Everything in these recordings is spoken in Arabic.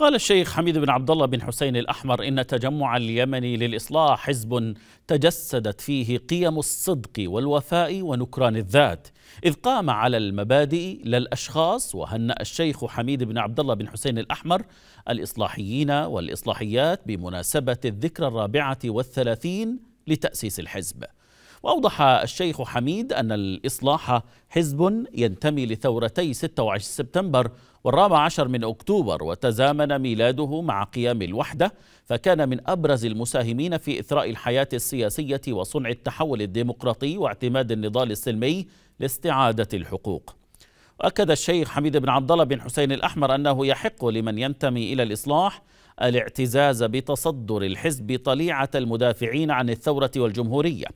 قال الشيخ حميد بن عبد الله بن حسين الأحمر إن تجمع اليمني للإصلاح حزب تجسدت فيه قيم الصدق والوفاء ونكران الذات إذ قام على المبادئ لا الأشخاص وهنأ الشيخ حميد بن عبد الله بن حسين الأحمر الإصلاحيين والإصلاحيات بمناسبة الذكرى الرابعة والثلاثين لتأسيس الحزب وأوضح الشيخ حميد أن الإصلاح حزب ينتمي لثورتي 26 سبتمبر والرابع عشر من أكتوبر وتزامن ميلاده مع قيام الوحدة فكان من أبرز المساهمين في إثراء الحياة السياسية وصنع التحول الديمقراطي واعتماد النضال السلمي لاستعادة الحقوق وأكد الشيخ حميد بن عبد الله بن حسين الأحمر أنه يحق لمن ينتمي إلى الإصلاح الاعتزاز بتصدر الحزب طليعة المدافعين عن الثورة والجمهورية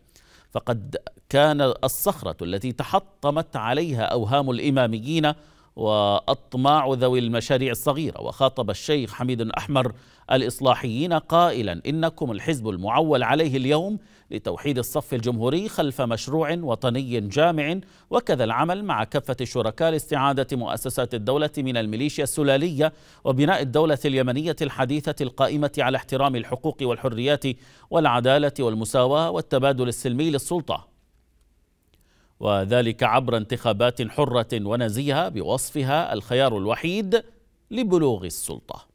فقد كان الصخرة التي تحطمت عليها أوهام الإماميين وأطماع ذوي المشاريع الصغيرة وخاطب الشيخ حميد أحمر الإصلاحيين قائلا إنكم الحزب المعول عليه اليوم لتوحيد الصف الجمهوري خلف مشروع وطني جامع وكذا العمل مع كافة الشركاء لاستعادة مؤسسات الدولة من الميليشيا السلالية وبناء الدولة اليمنية الحديثة القائمة على احترام الحقوق والحريات والعدالة والمساواة والتبادل السلمي للسلطة وذلك عبر انتخابات حرة ونزيهة بوصفها الخيار الوحيد لبلوغ السلطة